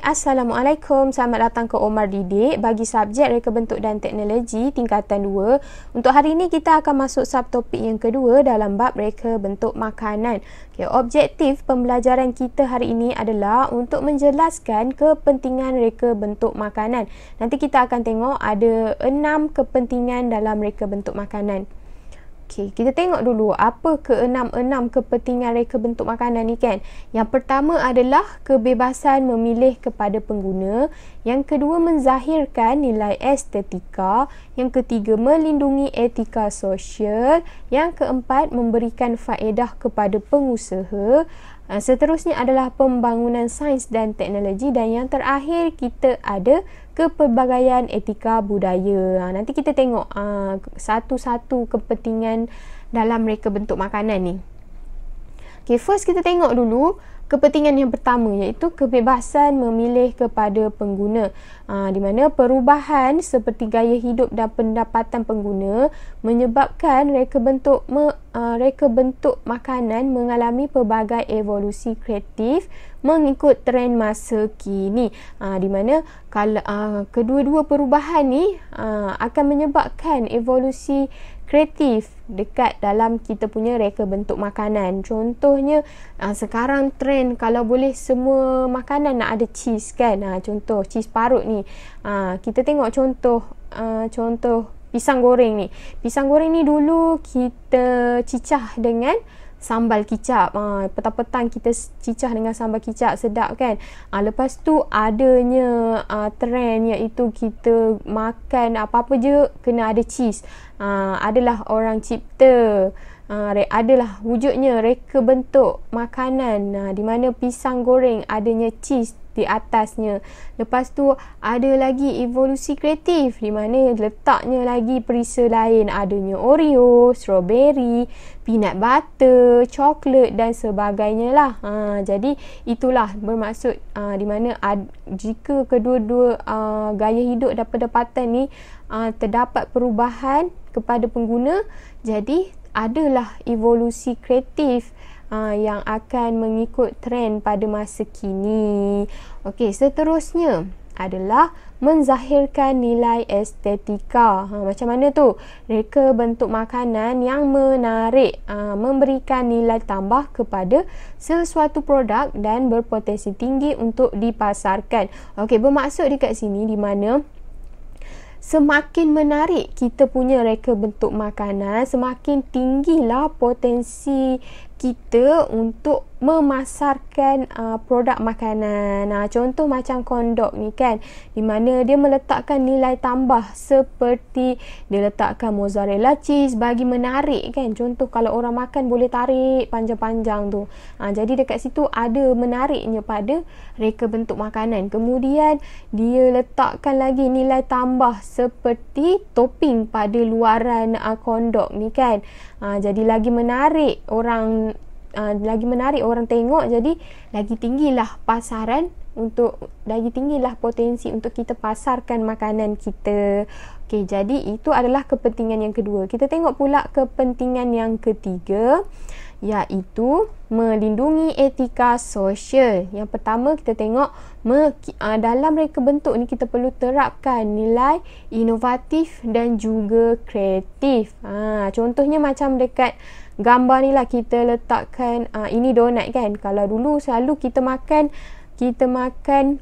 Assalamualaikum. Selamat datang ke Omar Didik bagi subjek Reka Bentuk dan Teknologi tingkatan 2. Untuk hari ini kita akan masuk subtopik yang kedua dalam bab Reka Bentuk Makanan. Okay, objektif pembelajaran kita hari ini adalah untuk menjelaskan kepentingan Reka Bentuk Makanan. Nanti kita akan tengok ada enam kepentingan dalam Reka Bentuk Makanan. Okey, kita tengok dulu apa keenam-enam kepentingan reka bentuk makanan ni kan. Yang pertama adalah kebebasan memilih kepada pengguna. Yang kedua menzahirkan nilai estetika. Yang ketiga melindungi etika sosial. Yang keempat memberikan faedah kepada pengusaha. Eh, seterusnya adalah pembangunan sains dan teknologi dan yang terakhir kita ada kepelbagaian etika budaya. Ha, nanti kita tengok ha, satu-satu kepentingan dalam mereka bentuk makanan ni. Okay, first kita tengok dulu kepentingan yang pertama iaitu kebebasan memilih kepada pengguna ha, di mana perubahan seperti gaya hidup dan pendapatan pengguna menyebabkan reka bentuk me, ha, reka bentuk makanan mengalami pelbagai evolusi kreatif mengikut tren masa kini ha, di mana kalau kedua-dua perubahan ni ha, akan menyebabkan evolusi kreatif dekat dalam kita punya reka bentuk makanan. Contohnya aa, ah, sekarang trend kalau boleh semua makanan nak ada cheese kan. Ha, contoh cheese parut ni. Aa, ah, kita tengok contoh aa, contoh pisang goreng ni. Pisang goreng ni dulu kita cicah dengan sambal kicap. Ha, petang-petang kita cicah dengan sambal kicap sedap kan. Ha, lepas tu adanya ha, trend iaitu kita makan apa-apa je kena ada cheese. Ha, adalah orang cipta. Ha, adalah wujudnya reka bentuk makanan ha, di mana pisang goreng adanya cheese di atasnya. Lepas tu ada lagi evolusi kreatif di mana letaknya lagi perisa lain adanya Oreo, strawberry, peanut butter, coklat dan sebagainya lah. Ha, jadi itulah bermaksud ha, di mana ad, jika kedua-dua ha, gaya hidup dan pendapatan ni ha, terdapat perubahan kepada pengguna jadi adalah evolusi kreatif uh, yang akan mengikut trend pada masa kini. Okey, seterusnya adalah menzahirkan nilai estetika. Ha, macam mana tu? Reka bentuk makanan yang menarik, ha, memberikan nilai tambah kepada sesuatu produk dan berpotensi tinggi untuk dipasarkan. Okey, bermaksud dekat sini di mana semakin menarik kita punya reka bentuk makanan, semakin tinggilah potensi kita untuk memasarkan uh, produk makanan. Nah, contoh macam kondok ni kan, di mana dia meletakkan nilai tambah seperti dia letakkan mozzarella cheese bagi menarik kan. Contoh kalau orang makan boleh tarik panjang-panjang tu. Ha, jadi dekat situ ada menariknya pada reka bentuk makanan. Kemudian dia letakkan lagi nilai tambah seperti topping pada luaran uh, kondok ni kan. Ha, jadi lagi menarik orang uh, lagi menarik orang tengok jadi lagi tinggilah pasaran untuk lagi tinggilah potensi untuk kita pasarkan makanan kita. Okay jadi itu adalah kepentingan yang kedua. Kita tengok pula kepentingan yang ketiga iaitu melindungi etika sosial. Yang pertama kita tengok uh, dalam reka bentuk ni kita perlu terapkan nilai inovatif dan juga kreatif. Ha, contohnya macam dekat gambar ni lah kita letakkan uh, ini donat kan kalau dulu selalu kita makan kita makan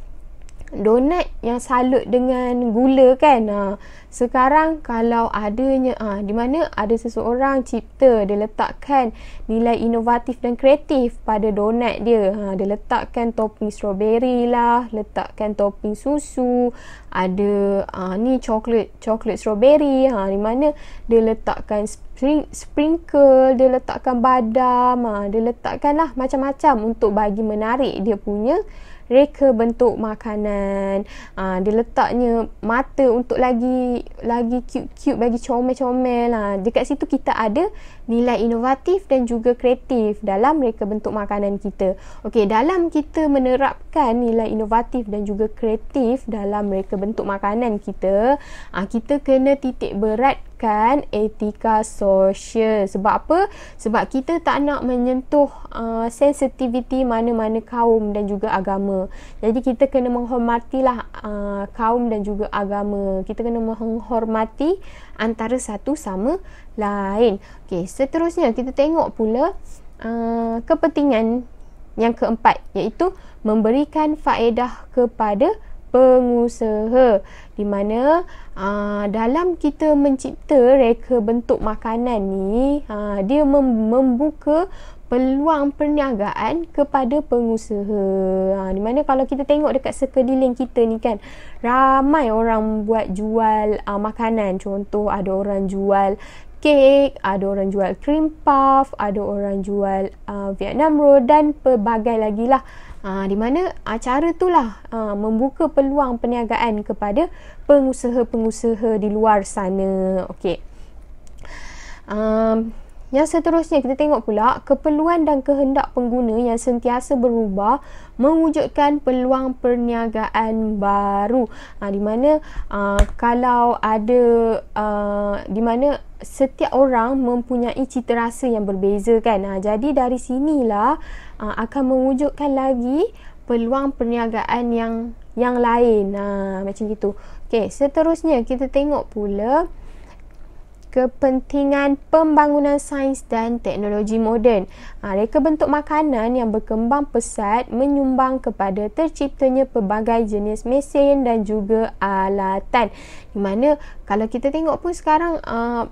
donat yang salut dengan gula kan. Ha. Sekarang kalau adanya ha, di mana ada seseorang cipta dia letakkan nilai inovatif dan kreatif pada donat dia. Ha, dia letakkan topping strawberry lah, letakkan topping susu, ada ha, ni coklat, coklat strawberry. Ha, di mana dia letakkan spring, sprinkle, dia letakkan badam, ha, dia lah macam-macam untuk bagi menarik dia punya reka bentuk makanan uh, dia letaknya mata untuk lagi lagi cute-cute bagi comel-comel lah dekat situ kita ada nilai inovatif dan juga kreatif dalam reka bentuk makanan kita Okey, dalam kita menerapkan nilai inovatif dan juga kreatif dalam reka bentuk makanan kita uh, kita kena titik berat menerapkan etika sosial. Sebab apa? Sebab kita tak nak menyentuh uh, sensitiviti mana-mana kaum dan juga agama. Jadi kita kena menghormatilah uh, kaum dan juga agama. Kita kena menghormati antara satu sama lain. Okey, seterusnya kita tengok pula uh, kepentingan yang keempat iaitu memberikan faedah kepada pengusaha di mana aa, ah, dalam kita mencipta reka bentuk makanan ni aa, ah, dia mem- membuka peluang perniagaan kepada pengusaha ha, di mana kalau kita tengok dekat sekeliling kita ni kan ramai orang buat jual aa, makanan contoh ada orang jual kek, ada orang jual cream puff, ada orang jual uh, Vietnam roll dan pelbagai lagi lah. Ha, di mana acara itulah ha, ah, membuka peluang perniagaan kepada pengusaha-pengusaha di luar sana. Okey. Um, yang seterusnya kita tengok pula keperluan dan kehendak pengguna yang sentiasa berubah mewujudkan peluang perniagaan baru. Ha, di mana ha, kalau ada ha, di mana setiap orang mempunyai cita rasa yang berbeza kan. Ha, jadi dari sinilah ha, akan mewujudkan lagi peluang perniagaan yang yang lain. Ha, macam gitu. Okey, seterusnya kita tengok pula kepentingan pembangunan sains dan teknologi moden. Ha, reka bentuk makanan yang berkembang pesat menyumbang kepada terciptanya pelbagai jenis mesin dan juga alatan. Di mana kalau kita tengok pun sekarang uh,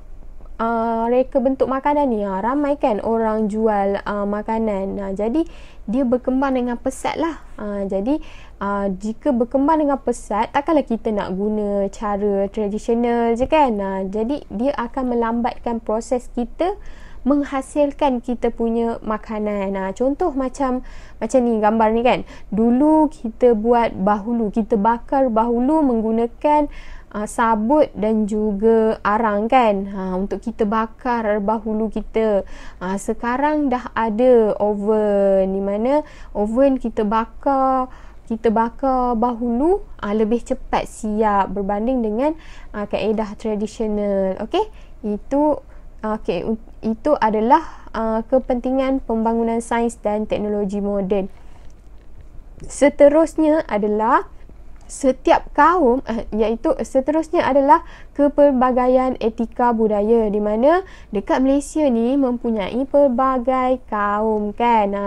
uh, reka bentuk makanan ni uh, ramai kan orang jual uh, makanan uh, jadi dia berkembang dengan pesat lah uh, jadi uh, jika berkembang dengan pesat takkanlah kita nak guna cara tradisional je kan uh, jadi dia akan melambatkan proses kita uh, menghasilkan kita punya makanan. Nah contoh macam macam ni gambar ni kan. Dulu kita buat bahulu, kita bakar bahulu menggunakan ha, sabut dan juga arang kan. Ha untuk kita bakar bahulu kita. Ha, sekarang dah ada oven di mana oven kita bakar kita bakar bahulu ha, lebih cepat siap berbanding dengan ha, kaedah tradisional. Okey? Itu Okey, itu adalah uh, kepentingan pembangunan sains dan teknologi moden. Seterusnya adalah setiap kaum eh, iaitu seterusnya adalah kepelbagaian etika budaya di mana dekat Malaysia ni mempunyai pelbagai kaum kan ha,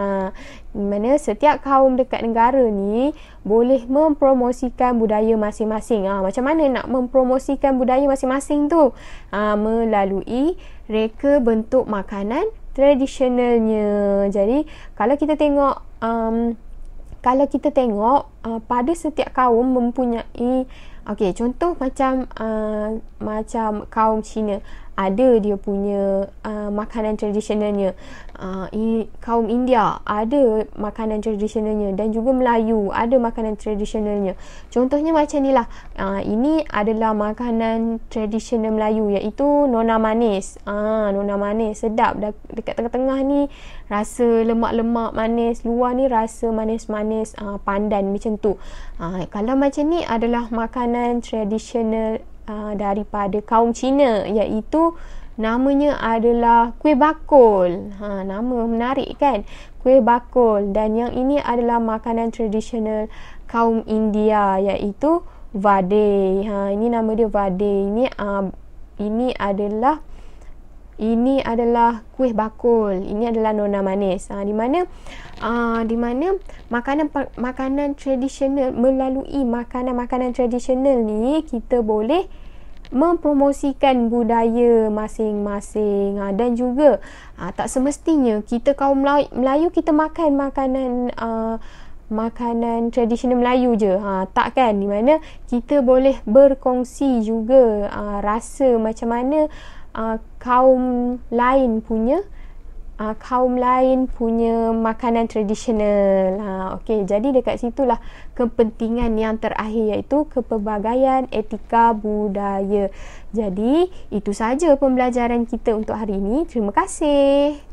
di mana setiap kaum dekat negara ni boleh mempromosikan budaya masing-masing ha, macam mana nak mempromosikan budaya masing-masing tu ha, melalui reka bentuk makanan tradisionalnya jadi kalau kita tengok um, kalau kita tengok Uh, pada setiap kaum mempunyai okey contoh macam uh, macam kaum Cina ada dia punya uh, makanan tradisionalnya uh, i, kaum India ada makanan tradisionalnya dan juga Melayu ada makanan tradisionalnya contohnya macam inilah uh, ini adalah makanan tradisional Melayu iaitu nona manis ah uh, nona manis sedap dah dekat tengah-tengah ni rasa lemak-lemak manis luar ni rasa manis-manis uh, pandan macam macam tu. Ha, kalau macam ni adalah makanan tradisional ha, daripada kaum Cina iaitu namanya adalah kuih bakul. Ha, nama menarik kan? Kuih bakul dan yang ini adalah makanan tradisional kaum India iaitu vadai. Ha, ini nama dia vadai. Ini ha, ini adalah ini adalah kuih bakul ini adalah nona manis ha, di mana uh, di mana makanan makanan tradisional melalui makanan-makanan tradisional ni kita boleh mempromosikan budaya masing-masing ha, dan juga ha, tak semestinya kita kaum Melayu, Melayu kita makan makanan uh, makanan tradisional Melayu je. Ha tak kan di mana kita boleh berkongsi juga uh, rasa macam mana uh, kaum lain punya uh, kaum lain punya makanan tradisional. Ha uh, okey, jadi dekat situlah kepentingan yang terakhir iaitu kepelbagaian etika budaya. Jadi, itu saja pembelajaran kita untuk hari ini. Terima kasih.